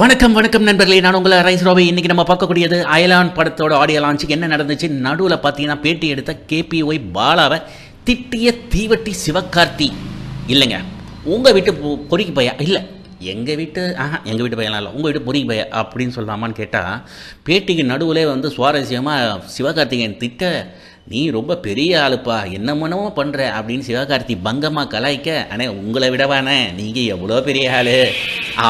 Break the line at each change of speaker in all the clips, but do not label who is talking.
வணக்கம் வணக்கம் நண்பர்களே நான் உங்களை ரைஸ் ரோவை இன்றைக்கி நம்ம பார்க்கக்கூடியது அயலான் படத்தோட ஆடியோ லான்ச்சுக்கு என்ன நடந்துச்சு நடுவில் பார்த்தீங்கன்னா பேட்டி எடுத்த கேபிஒய் பாலாவை திட்டிய தீவட்டி சிவகார்த்தி இல்லைங்க உங்கள் வீட்டு பொறிக்கு பையா இல்லை எங்கள் வீட்டு ஆஹா எங்கள் வீட்டு பையனா இல்லை உங்கள் வீட்டு பொறிக்கு பையா அப்படின்னு சொல்லலாமான்னு கேட்டால் பேட்டிக்கு நடுவில் வந்து சுவாரஸ்யமாக சிவகார்த்திகேயன் திட்ட நீ ரொம்ப பெரிய ஆளுப்பா என்ன மனமோ பண்ற அப்படின்னு சிவகார்த்தி பங்கமா கலாய்க்க அண்ணே உங்களை விடவானே நீங்க எவ்வளோ பெரிய ஆளு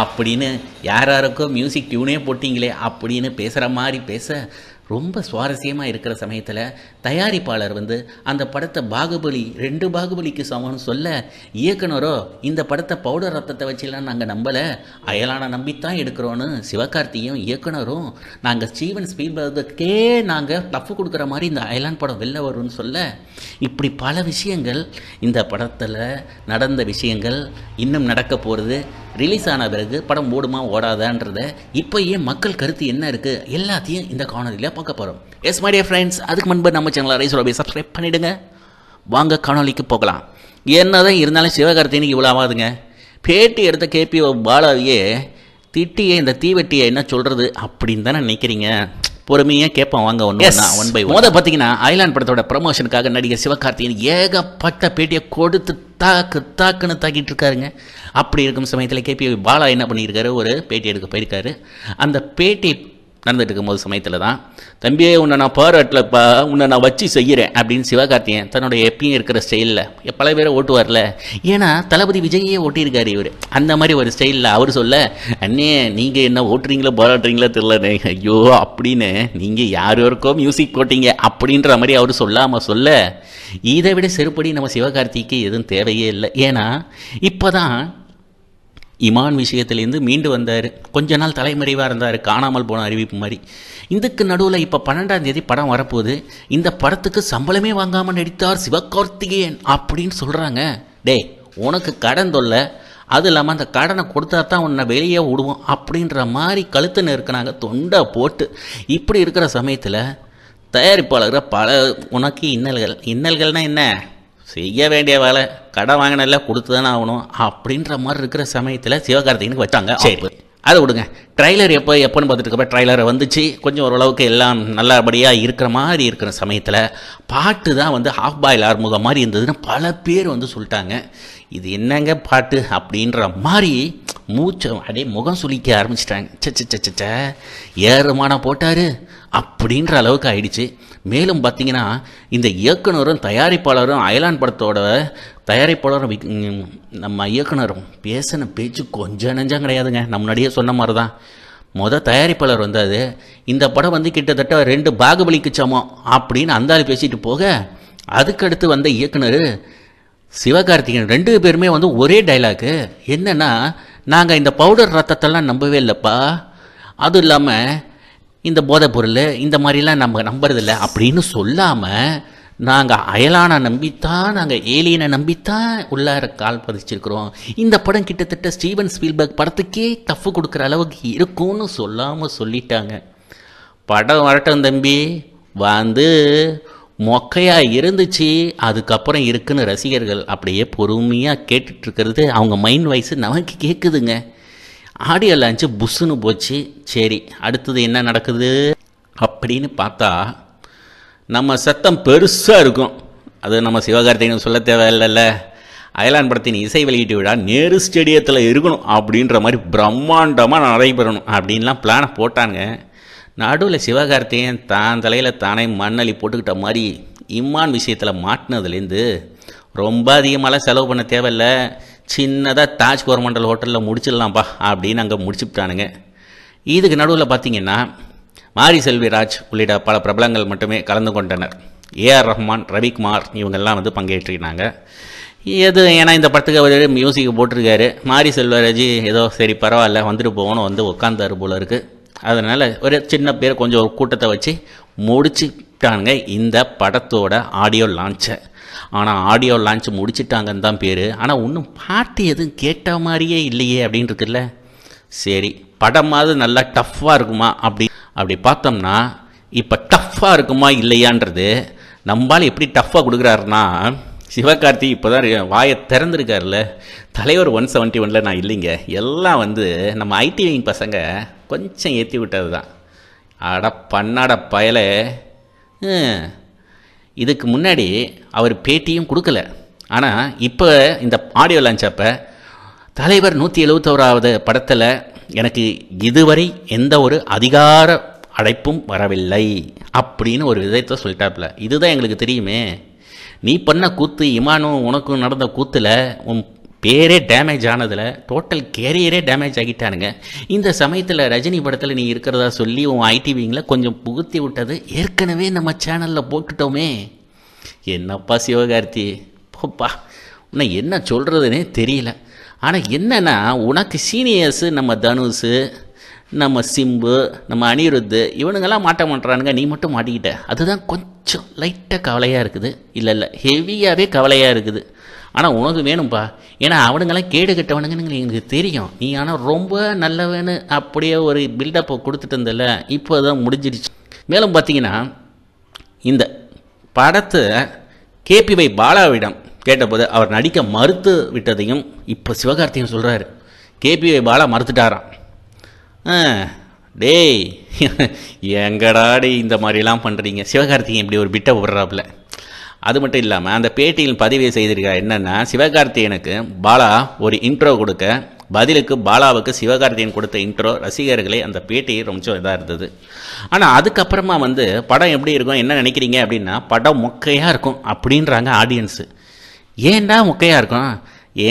அப்படின்னு யார் யாருக்கோ மியூசிக் டியூனே போட்டிங்களே அப்படின்னு பேசுற மாதிரி பேச ரொம்ப சுவாரஸ்யமாக இருக்கிற சமயத்தில் தயாரிப்பாளர் வந்து அந்த படத்தை பாகுபலி ரெண்டு பாகுபலிக்கு சமம்னு சொல்ல இயக்குனரோ இந்த படத்தை பவுடர் ரத்தத்தை வச்சுலாம் நாங்கள் நம்பலை அயலான நம்பித்தான் எடுக்கிறோன்னு சிவகார்த்தியும் இயக்குனரும் நாங்கள் ஸ்டீவன் ஸ்பீல்பர்க்குக்கே நாங்கள் தப்பு கொடுக்குற மாதிரி இந்த அயலான் படம் வெளில வரும்னு சொல்ல இப்படி பல விஷயங்கள் இந்த படத்தில் நடந்த விஷயங்கள் இன்னும் நடக்க போகிறது ரிலீஸ் ஆன பிறகு படம் ஓடுமா ஓடாதான்றத இப்போயே மக்கள் கருத்து என்ன இருக்குது எல்லாத்தையும் இந்த காணொலியில் பார்க்க போகிறோம் எஸ் மை டியர் ஃப்ரெண்ட்ஸ் அதுக்கு முன்பு நம்ம சேனலை ரைஸ் அப்படியே சப்ஸ்கிரைப் பண்ணிவிடுங்க வாங்க காணொலிக்கு போகலாம் என்னதான் இருந்தாலும் சிவகார்த்தினிக்கு இவ்வளோ ஆகாதுங்க பேட்டி எடுத்த கேபி பாலாவியே திட்டியே இந்த தீவெட்டியை என்ன சொல்கிறது அப்படின்னு தானே நினைக்கிறீங்க பொறுமையாக கேட்போம் வாங்க ஒன்று ஒன் பை மொதல் பார்த்தீங்கன்னா ஐலாண்ட் படத்தோட ப்ரமோஷனுக்காக நடிகர் சிவகார்த்திகேயன் ஏகப்பட்ட பேட்டியை கொடுத்து தாக்கு தாக்குன்னு தாக்கிட்டு இருக்காருங்க அப்படி இருக்கும் சமயத்தில் கேபி பாலா என்ன பண்ணியிருக்காரு ஒரு பேட்டி எடுக்க போயிருக்காரு அந்த பேட்டி நடந்துட்டு இருக்கும்போது சமயத்தில் தான் தம்பியே உன்னை நான் பாராட்டலப்பா உன்னை நான் வச்சு செய்கிறேன் அப்படின்னு சிவகார்த்தியன் தன்னோட எப்பயும் இருக்கிற ஸ்டைலில் பல பேரை ஓட்டுவார்ல ஏன்னா தளபதி விஜயே ஓட்டியிருக்காரு இவர் அந்த மாதிரி ஒரு ஸ்டைலில் அவர் சொல்ல அண்ணே நீங்கள் என்ன ஓட்டுறீங்களோ போராடுறீங்களோ தெரிலண்ணே ஐயோ அப்படின்னு நீங்கள் யார் யாருக்கோ மியூசிக் போட்டீங்க அப்படின்ற மாதிரி அவர் சொல்லாமல் சொல்ல இதை விட செருப்படி நம்ம சிவகார்த்திக்கு எதுவும் தேவையே இல்லை ஏன்னா இப்போ தான் இமான் விஷயத்துலேருந்து மீண்டு வந்தார் கொஞ்ச நாள் தலைமறைவாக இருந்தார் காணாமல் போன அறிவிப்பு மாதிரி இதுக்கு நடுவில் இப்போ பன்னெண்டாம் தேதி படம் வரப்போகுது இந்த படத்துக்கு சம்பளமே வாங்காமல் நடித்தார் சிவகார்த்திகேயன் அப்படின்னு சொல்கிறாங்க டே உனக்கு கடன் தொல்லை அது இல்லாமல் அந்த கடனை கொடுத்தா தான் உன்னை வெளியே விடுவோம் அப்படின்ற மாதிரி கழுத்து நெருக்கினாங்க தொண்டை போட்டு இப்படி இருக்கிற சமயத்தில் தயாரிப்பாளர்கள் பல உனக்கு இன்னல்கள் இன்னல்கள்னால் என்ன செய்ய வேண்டிய வேலை கடை வாங்கினல கொடுத்து தானே ஆகணும் அப்படின்ற மாதிரி இருக்கிற சமயத்தில் சிவகார்த்திகனுக்கு வச்சாங்க சரி அதை விடுங்க ட்ரைலர் எப்போ எப்போன்னு பார்த்துட்டு இருக்கப்ப ட்ரைலர் வந்துச்சு கொஞ்சம் ஓரளவுக்கு எல்லாம் நல்லபடியாக இருக்கிற மாதிரி இருக்கிற சமயத்தில் பாட்டு தான் வந்து ஹாஃப் பாயில் ஆறுமுகம் மாதிரி இருந்ததுன்னு பல பேர் வந்து சொல்லிட்டாங்க இது என்னங்க பாட்டு அப்படின்ற மாதிரி மூச்சை அப்படியே முகம் சுளிக்க ஆரம்பிச்சிட்டாங்க சச்ச சச்ச ஏறுமானம் போட்டார் அப்படின்ற அளவுக்கு ஆயிடுச்சு மேலும் பார்த்தீங்கன்னா இந்த இயக்குனரும் தயாரிப்பாளரும் அயலான் படத்தோட தயாரிப்பாளரும் நம்ம இயக்குனரும் பேசின பேச்சு கொஞ்சம் நெஞ்சம் கிடையாதுங்க நம்ம முன்னாடியே சொன்ன மாதிரி தான் மொதல் தயாரிப்பாளர் வந்தார் இந்த படம் வந்து கிட்டத்தட்ட ரெண்டு பாகுபலிக்கு சமம் அப்படின்னு அந்தாலும் பேசிட்டு போக அதுக்கடுத்து வந்த இயக்குனர் சிவகார்த்திகன் ரெண்டு பேருமே வந்து ஒரே டைலாக்கு என்னென்னா நாங்கள் இந்த பவுடர் ரத்தத்தெல்லாம் நம்பவே இல்லைப்பா அதுவும் இல்லாமல் இந்த போதை பொருள் இந்த மாதிரிலாம் நம்ம நம்புறதில்ல அப்படின்னு சொல்லாமல் நாங்கள் அயலானை நம்பித்தான் நாங்கள் ஏலியனை நம்பித்தான் உள்ளார கால் பதிச்சிருக்கிறோம் இந்த படம் கிட்டத்தட்ட ஸ்டீவன் ஸ்பீல்பர்க் படத்துக்கே தஃப் கொடுக்குற அளவுக்கு இருக்கும்னு சொல்லாமல் சொல்லிட்டாங்க படம் வரட்டும் தம்பி வந்து மொக்கையாக இருந்துச்சு அதுக்கப்புறம் இருக்குன்னு ரசிகர்கள் அப்படியே பொறுமையாக கேட்டுட்ருக்கிறது அவங்க மைண்ட் வாய்ஸ் நமக்கு கேட்குதுங்க ஆடியோ லான்ச்சு புஷ்ஷுன்னு போச்சு சரி அடுத்தது என்ன நடக்குது அப்படின்னு பார்த்தா நம்ம சத்தம் பெருசாக இருக்கும் அது நம்ம சிவகார்த்திகன் சொல்ல தேவையில்லைல்ல அயலான் படத்தின் இசை வெளியீட்டு விழா நேரு ஸ்டேடியத்தில் இருக்கணும் அப்படின்ற மாதிரி பிரம்மாண்டமாக நடைபெறணும் அப்படின்லாம் பிளானை போட்டாங்க நடுவில் சிவகார்த்திகேயன் தான் தலையில் தானே மண்ணலி போட்டுக்கிட்ட மாதிரி இம்மான் விஷயத்தில் மாட்டினதுலேருந்து ரொம்ப அதிகமாகலாம் செலவு பண்ண தேவையில்லை சின்னதாக தாஜ் கவர்மெண்டல் ஹோட்டலில் முடிச்சிடலாம்ப்பா அப்படின்னு அங்கே முடிச்சுப்பிட்டானுங்க இதுக்கு நடுவில் பார்த்தீங்கன்னா மாரி செல்விராஜ் உள்ளிட்ட பல பிரபலங்கள் மட்டுமே கலந்து கொண்டனர் ஏஆர் ரஹ்மான் ரவிக்குமார் இவங்கெல்லாம் வந்து பங்கேற்றிருந்தாங்க எது ஏன்னா இந்த படத்துக்கு அவர் மியூசிக் போட்டிருக்காரு மாரி செல்வராஜ் ஏதோ சரி பரவாயில்ல வந்துட்டு போகணும் வந்து உட்காந்தாரு போல இருக்குது அதனால் ஒரு சின்ன பேர் கொஞ்சம் ஒரு கூட்டத்தை வச்சு முடிச்சுட்டானுங்க இந்த படத்தோட ஆடியோ லான்ச்சை ஆனால் ஆடியோ லான்ச் முடிச்சிட்டாங்கன்னு தான் பேர் ஆனால் ஒன்றும் பாட்டு எதுவும் கேட்ட மாதிரியே இல்லையே அப்படின்னு இருக்குல்ல சரி படமாவது நல்லா டஃப்பாக இருக்குமா அப்படி அப்படி பார்த்தோம்னா இப்போ டஃப்பாக இருக்குமா இல்லையான்றது நம்மளால் எப்படி டஃப்பாக கொடுக்குறாருன்னா சிவகார்த்தி இப்போ தான் வாயை திறந்துருக்காருல்ல தலைவர் ஒன் செவன்ட்டி ஒனில் நான் இல்லைங்க எல்லாம் வந்து நம்ம ஐடி விங் பசங்க கொஞ்சம் ஏற்றி விட்டது தான் அட பண்ணாட பயலே இதுக்கு முன்னாடி அவர் பேட்டியும் கொடுக்கல ஆனால் இப்போ இந்த ஆடியோ லான்ச் அப்போ தலைவர் நூற்றி எழுபத்தோராவது படத்தில் எனக்கு இதுவரை எந்த ஒரு அதிகார அழைப்பும் வரவில்லை அப்படின்னு ஒரு விதத்தை சொல்லிட்டாப்புல இதுதான் எங்களுக்கு தெரியுமே நீ பண்ண கூத்து இமானும் உனக்கும் நடந்த கூத்தில் உன் பேரே டேமேஜ் ஆனதில் டோட்டல் கேரியரே டேமேஜ் ஆகிட்டானுங்க இந்த சமயத்தில் ரஜினி படத்தில் நீ இருக்கிறதா சொல்லி உன் ஐடிவிங்கில் கொஞ்சம் புகுத்தி விட்டது ஏற்கனவே நம்ம சேனலில் போட்டுட்டோமே என்னப்பா சிவகார்த்தி போப்பா உன்னை என்ன சொல்கிறதுனே தெரியல ஆனால் என்னென்னா உனக்கு சீனியர்ஸு நம்ம தனுஷு நம்ம சிம்பு நம்ம அனிருத்து இவனுங்கெல்லாம் மாட்ட மாட்டுறானுங்க நீ மட்டும் மாட்டிக்கிட்ட அதுதான் கொஞ்சம் லைட்டாக கவலையாக இருக்குது இல்லை இல்லை ஹெவியாகவே கவலையாக இருக்குது ஆனால் உனக்கு வேணும்ப்பா ஏன்னா அவனுங்கெல்லாம் கேடு கட்டவனுங்கன்னு எங்களுக்கு தெரியும் நீ ஆனால் ரொம்ப நல்லவனு அப்படியே ஒரு பில்டப்பை கொடுத்துட்டு இருந்தில்ல இப்போ தான் முடிஞ்சிடுச்சு மேலும் பார்த்தீங்கன்னா இந்த படத்தை கேபி வை பாலாவிடம் கேட்டபோது அவர் நடிக்க மறுத்து விட்டதையும் இப்போ சிவகார்த்திகன் சொல்கிறாரு கேபி வை பாலா மறுத்துட்டாராம் டேய் எங்கடாடி இந்த மாதிரிலாம் பண்ணுறீங்க சிவகார்த்திகேயன் இப்படி ஒரு பிட்டை விடுறாப்புல அது மட்டும் இல்லாமல் அந்த பேட்டியில் பதிவு செய்திருக்கிறார் என்னென்னா சிவகார்த்திகேயனுக்கு பாலா ஒரு இன்ட்ரோ கொடுக்க பதிலுக்கு பாலாவுக்கு சிவகார்த்தியன் கொடுத்த இன்ட்ரோ ரசிகர்களே அந்த பேட்டியை ரொம்ப இதாக இருந்தது ஆனால் அதுக்கப்புறமா வந்து படம் எப்படி இருக்கும் என்ன நினைக்கிறீங்க அப்படின்னா படம் மொக்கையாக இருக்கும் அப்படின்றாங்க ஆடியன்ஸு ஏன்டா மொக்கையாக இருக்கும்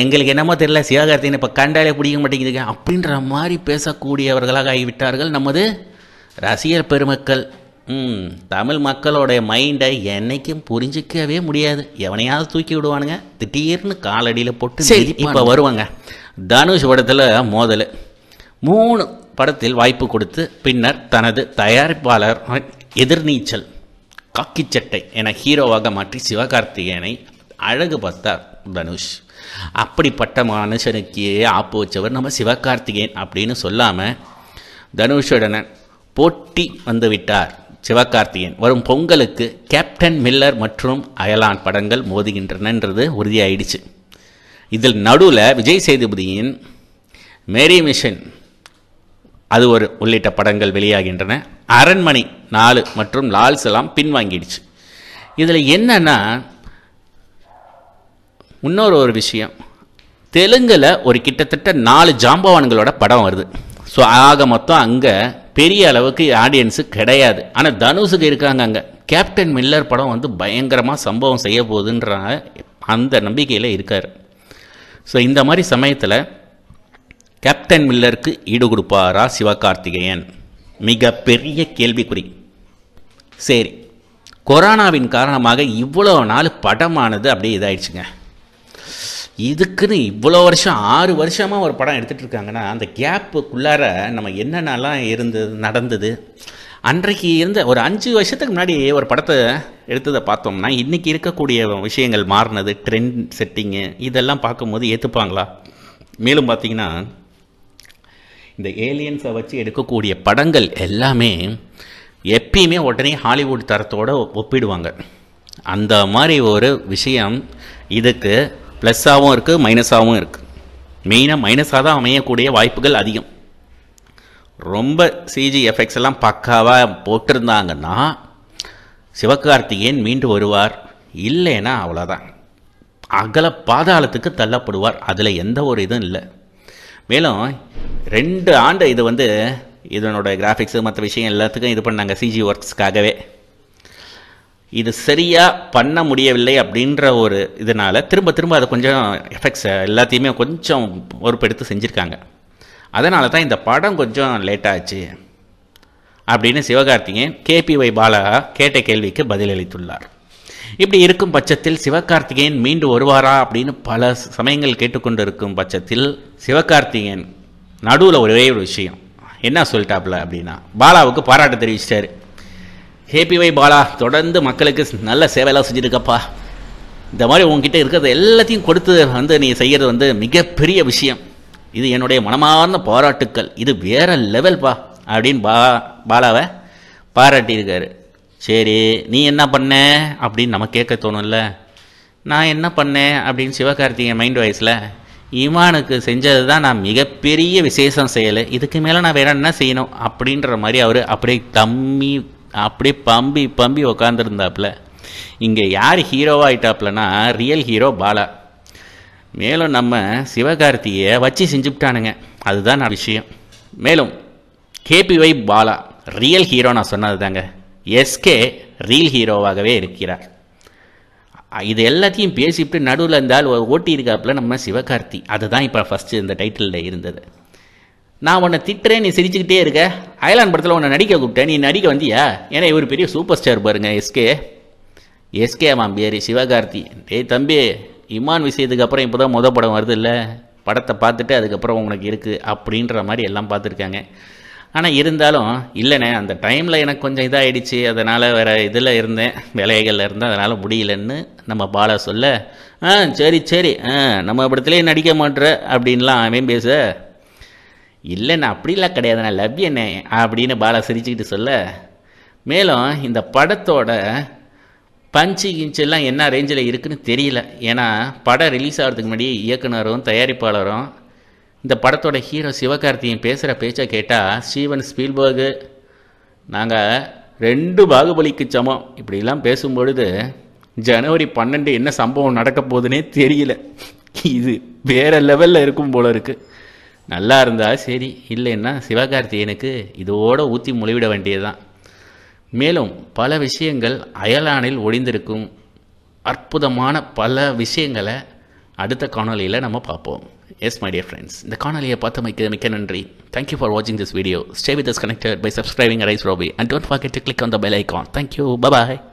எங்களுக்கு என்னமோ தெரியல சிவகார்த்திகன் இப்போ கண்டாலே பிடிக்க மாட்டேங்குதுங்க அப்படின்ற மாதிரி பேசக்கூடியவர்களாக ஆகிவிட்டார்கள் நமது ரசிகர் பெருமக்கள் தமிழ் மக்களோடைய மைண்டை என்னைக்கும் புரிஞ்சிக்கவே முடியாது எவனையாவது தூக்கி விடுவானுங்க திடீர்னு காலடியில் போட்டு இப்போ வருவாங்க தனுஷ் படத்தில் மோதல் மூணு படத்தில் வாய்ப்பு கொடுத்து பின்னர் தனது தயாரிப்பாளர் எதிர்நீச்சல் காக்கிச்சட்டை என ஹீரோவாக மாற்றி சிவகார்த்திகேயனை அழகு பார்த்தார் தனுஷ் அப்படிப்பட்ட மனுஷனுக்கே ஆப்பு வச்சவர் நம்ம சிவகார்த்திகேயன் அப்படின்னு சொல்லாமல் தனுஷுடனன் போட்டி வந்துவிட்டார் சிவகார்த்திகேயன் வரும் பொங்கலுக்கு கேப்டன் மில்லர் மற்றும் அயலான் படங்கள் மோதுகின்றனன்றது உறுதியாயிடுச்சு இதில் நடுவில் விஜய் சேதுபதியின் மேரி மிஷன் அது ஒரு உள்ளிட்ட படங்கள் வெளியாகின்றன அரண்மனை நாலு மற்றும் லால்ஸ் எல்லாம் பின்வாங்கிடுச்சு இதில் என்னென்னா இன்னொரு ஒரு விஷயம் தெலுங்கில் ஒரு கிட்டத்தட்ட நாலு ஜாம்பவான்களோட படம் வருது ஸோ ஆக மொத்தம் அங்கே பெரிய அளவுக்கு ஆடியன்ஸு கிடையாது ஆனால் தனுஷுக்கு இருக்காங்க அங்கே கேப்டன் மில்லர் படம் வந்து பயங்கரமாக சம்பவம் செய்ய போகுதுன்றாங்க அந்த நம்பிக்கையில் இருக்கார் ஸோ இந்த மாதிரி சமயத்தில் கேப்டன் மில்லருக்கு ஈடு கொடுப்பாரா சிவகார்த்திகேயன் மிக பெரிய கேள்விக்குறி சரி கொரோனாவின் காரணமாக இவ்வளோ நாள் படமானது அப்படியே இதாயிடுச்சுங்க இதுக்குன்னு இவ்வளோ வருஷம் ஆறு வருஷமாக ஒரு படம் எடுத்துகிட்டு இருக்காங்கன்னா அந்த கேப்புக்குள்ளார நம்ம என்னென்னலாம் இருந்தது நடந்தது அன்றைக்கு இருந்த ஒரு அஞ்சு வருஷத்துக்கு முன்னாடி ஒரு படத்தை எடுத்ததை பார்த்தோம்னா இன்றைக்கி இருக்கக்கூடிய விஷயங்கள் மாறினது ட்ரெண்ட் செட்டிங்கு இதெல்லாம் பார்க்கும்போது ஏற்றுப்பாங்களா மேலும் பார்த்திங்கன்னா இந்த ஏலியன்ஸை வச்சு எடுக்கக்கூடிய படங்கள் எல்லாமே எப்பயுமே உடனே ஹாலிவுட் தரத்தோடு ஒப்பிடுவாங்க அந்த மாதிரி ஒரு விஷயம் இதுக்கு ப்ளஸ்ஸாகவும் இருக்குது மைனஸாகவும் இருக்குது மெயினாக மைனஸாக தான் அமையக்கூடிய வாய்ப்புகள் அதிகம் ரொம்ப சிஜி எஃபெக்ட்ஸ் எல்லாம் பக்காவாக போட்டிருந்தாங்கன்னா சிவகார்த்திகேயன் மீண்டு வருவார் இல்லைன்னா அவ்வளோதான் அகல பாதாளத்துக்கு தள்ளப்படுவார் அதில் எந்த ஒரு இதுவும் இல்லை மேலும் ரெண்டு ஆண்டு இது வந்து இதனோட கிராஃபிக்ஸு மற்ற விஷயம் எல்லாத்துக்கும் இது பண்ணாங்க சிஜி ஒர்க்ஸ்க்காகவே இது சரியாக பண்ண முடியவில்லை அப்படின்ற ஒரு இதனால் திரும்ப திரும்ப அதை கொஞ்சம் எஃபெக்ட்ஸ் எல்லாத்தையுமே கொஞ்சம் பொறுப்பெடுத்து செஞ்சுருக்காங்க அதனால தான் இந்த படம் கொஞ்சம் லேட்டாச்சு அப்படின்னு சிவகார்த்திகேயன் கேபி பாலா கேட்ட கேள்விக்கு பதிலளித்துள்ளார் இப்படி இருக்கும் பட்சத்தில் சிவகார்த்திகேயன் மீண்டு வருவாரா அப்படின்னு பல சமயங்கள் கேட்டுக்கொண்டிருக்கும் பட்சத்தில் சிவகார்த்திகேயன் நடுவில் ஒரே ஒரு விஷயம் என்ன சொல்லிட்டாப்ல அப்படின்னா பாலாவுக்கு பாராட்டு தெரிவிச்சிட்டாரு ஹேப்பி வை பாலா தொடர்ந்து மக்களுக்கு நல்ல சேவையெல்லாம் செஞ்சுருக்கப்பா இந்த மாதிரி உங்ககிட்ட இருக்கிறது எல்லாத்தையும் கொடுத்து வந்து நீ செய்கிறது வந்து மிகப்பெரிய விஷயம் இது என்னுடைய மனமார்ந்த பாராட்டுக்கள் இது வேற லெவல்ப்பா அப்படின்னு பா பாலாவை பாராட்டியிருக்காரு சரி நீ என்ன பண்ண அப்படின்னு நம்ம கேட்க தோணும்ல நான் என்ன பண்ணேன் அப்படின்னு சிவகார்த்திகேயன் மைண்ட் வாய்ஸில் இமானுக்கு செஞ்சது தான் நான் மிகப்பெரிய விசேஷம் செய்யலை இதுக்கு மேலே நான் வேற என்ன செய்யணும் அப்படின்ற மாதிரி அவர் அப்படியே தம்மி அப்படியே பம்பி பம்பி உக்காந்துருந்தாப்புல இங்கே யார் ஹீரோவாகிட்டாப்புலனா ரியல் ஹீரோ பாலா மேலும் நம்ம சிவகார்த்தியை வச்சு செஞ்சுப்பிட்டானுங்க அதுதான் நான் விஷயம் மேலும் K P Y Bala real hero நான் சொன்னது தாங்க எஸ்கே ரியல் ஹீரோவாகவே இருக்கிறார் இது எல்லாத்தையும் பேசிவிட்டு நடுவில் இருந்தால் ஓட்டி இருக்காப்புல நம்ம சிவகார்த்தி அதுதான் இப்போ ஃபஸ்ட்டு இந்த டைட்டிலில் இருந்தது நான் உன்னை திட்டுறேன் நீ சிரிச்சுக்கிட்டே இருக்க அயலான் படத்தில் உன்னை நடிக்க கூப்பிட்டேன் நீ நடிக்க வந்தியா ஏன்னா இவர் பெரிய சூப்பர் ஸ்டார் பாருங்க எஸ்கே எஸ்கே ஆமாம் பேரி சிவகார்த்தி டே தம்பி இமான் விஷயத்துக்கு அப்புறம் இப்போ தான் முத படம் வருது இல்லை படத்தை பார்த்துட்டு அதுக்கப்புறம் உனக்கு இருக்குது அப்படின்ற மாதிரி எல்லாம் பார்த்துருக்காங்க ஆனால் இருந்தாலும் இல்லைண்ணே அந்த டைமில் எனக்கு கொஞ்சம் இதாகிடுச்சு அதனால் வேறு இதில் இருந்தேன் வேலைகளில் இருந்தேன் அதனால் முடியலன்னு நம்ம பாலா சொல்ல ஆ சரி சரி ஆ நம்ம படத்துலேயே நடிக்க மாட்டேற அப்படின்லாம் அவன் பேச இல்லைண்ணா அப்படிலாம் கிடையாதுண்ணா லவ் என்ன அப்படின்னு பாலா சிரிச்சுக்கிட்டு சொல்ல மேலும் இந்த படத்தோட பஞ்சு கிஞ்செல்லாம் என்ன ரேஞ்சில் இருக்குன்னு தெரியல ஏன்னா படம் ரிலீஸ் ஆகிறதுக்கு முன்னாடி இயக்குனரும் தயாரிப்பாளரும் இந்த படத்தோட ஹீரோ சிவகார்த்தியும் பேசுகிற பேச்சை கேட்டால் ஸ்டீவன் ஸ்பீல்பர்கு நாங்கள் ரெண்டு பாகுபலிக்கு சமம் இப்படிலாம் பேசும்பொழுது ஜனவரி பன்னெண்டு என்ன சம்பவம் நடக்க போகுதுன்னே தெரியல இது வேறு லெவலில் இருக்கும் போல இருக்குது நல்லா இருந்தால் சரி இல்லைன்னா சிவகார்த்திகேயனுக்கு இதோடு ஊற்றி மொழிவிட வேண்டியதுதான் மேலும் பல விஷயங்கள் அயலானில் ஒளிந்திருக்கும் அற்புதமான பல விஷயங்களை அடுத்த காணொலியில் நம்ம பார்ப்போம் எஸ் மை டியர் ஃப்ரெண்ட்ஸ் இந்த காணொலியை பார்த்து மிக்க மிக்க நன்றி தேங்க்யூ ஃபார் வாட்சிங் this video stay with us connected by subscribing ரைஸ் ரோபி and don't forget to click on the bell icon thank you bye bye